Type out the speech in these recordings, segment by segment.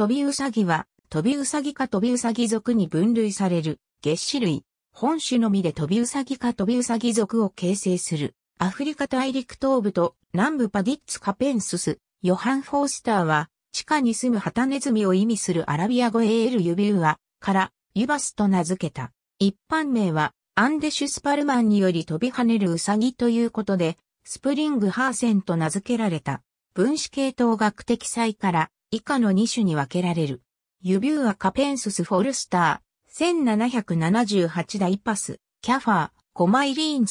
飛びウサギは、飛びウサギか飛びウサギ属に分類される、月種類。本種のみで飛びウサギか飛びウサギ属を形成する。アフリカ大陸東部と南部パディッツカペンスス、ヨハン・フォースターは、地下に住むハタネズミを意味するアラビア語エール・ユビウアから、ユバスと名付けた。一般名は、アンデシュスパルマンにより飛び跳ねるウサギということで、スプリングハーセンと名付けられた。分子系統学的祭から、以下の2種に分けられる。ユビューアカペンススフォルスター、1778ダイパス、キャファー、コマイリーン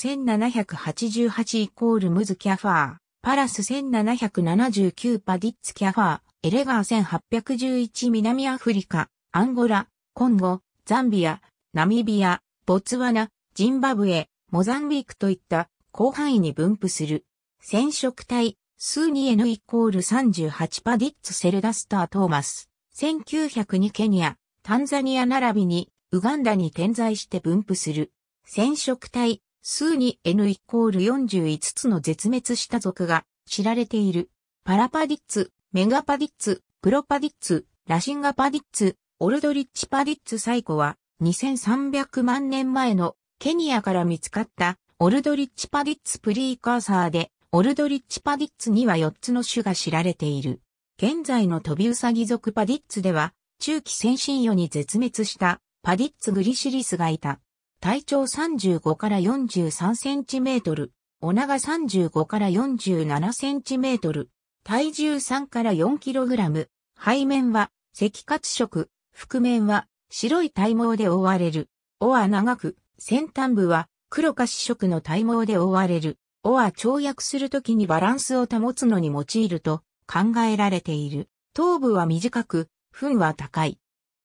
1788イコールムズキャファー、パラス1779パディッツキャファー、エレガー1811南アフリカ、アンゴラ、コンゴ、ザンビア、ナミビア、ボツワナ、ジンバブエ、モザンビークといった広範囲に分布する。染色体、数 2N イコール38パディッツ・セルダスター・トーマス。1902ケニア、タンザニア並びに、ウガンダに点在して分布する。染色体、数 2N イコール45つの絶滅した族が知られている。パラパディッツ、メガパディッツ、プロパディッツ、ラシンガパディッツ、オルドリッチパディッツ最古は2300万年前のケニアから見つかったオルドリッチパディッツプリーカーサーでオルドリッチパディッツには4つの種が知られている。現在の飛びウサギ族パディッツでは、中期先進魚に絶滅したパディッツグリシリスがいた。体長35から43センチメートル、お長35から47センチメートル、体重3から4キログラム、背面は赤褐色、覆面は白い体毛で覆われる。尾は長く、先端部は黒し、色の体毛で覆われる。おは跳躍するときにバランスを保つのに用いると考えられている。頭部は短く、糞は高い。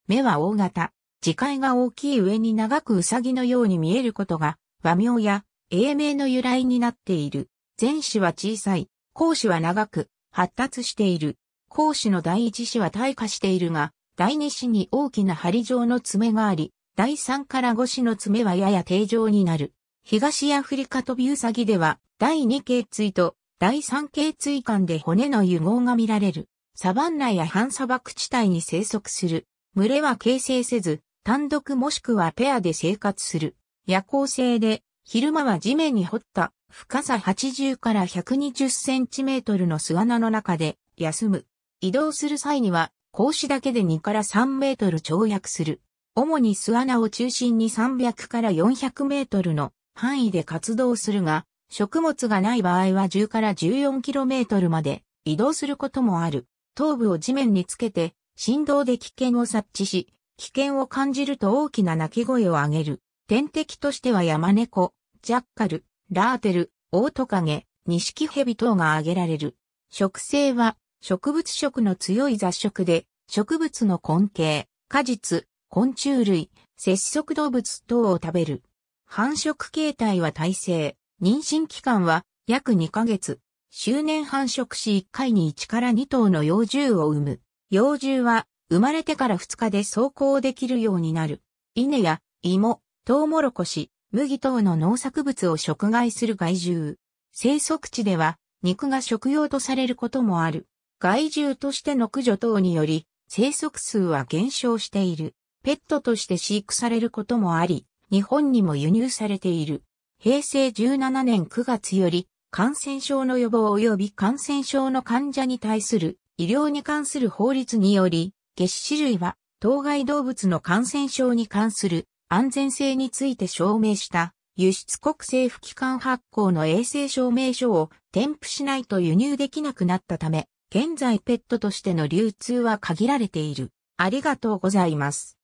目は大型。視界が大きい上に長くウサギのように見えることが和名や英名の由来になっている。前肢は小さい。後肢は長く発達している。後肢の第一肢は退化しているが、第二肢に大きな針状の爪があり、第三から五肢の爪はやや定常になる。東アフリカ飛びウサギでは、第2系椎と第3系椎間で骨の融合が見られる。サバンナや半砂漠地帯に生息する。群れは形成せず、単独もしくはペアで生活する。夜行性で、昼間は地面に掘った深さ80から120センチメートルの巣穴の中で休む。移動する際には、格子だけで2から3メートル跳躍する。主に巣穴を中心に300から400メートルの範囲で活動するが、食物がない場合は10から 14km まで移動することもある。頭部を地面につけて、振動で危険を察知し、危険を感じると大きな鳴き声を上げる。天敵としては山猫、ジャッカル、ラーテル、オオトカゲ、ニシキヘビ等が挙げられる。食性は植物食の強い雑食で、植物の根茎、果実、昆虫類、節足動物等を食べる。繁殖形態は耐性。妊娠期間は約2ヶ月。周年繁殖し1回に1から2頭の幼獣を産む。幼獣は生まれてから2日で走行できるようになる。稲や芋、トウモロコシ、麦等の農作物を食害する害獣。生息地では肉が食用とされることもある。害獣としての駆除等により生息数は減少している。ペットとして飼育されることもあり、日本にも輸入されている。平成17年9月より、感染症の予防及び感染症の患者に対する医療に関する法律により、月種類は当該動物の感染症に関する安全性について証明した輸出国政府機関発行の衛生証明書を添付しないと輸入できなくなったため、現在ペットとしての流通は限られている。ありがとうございます。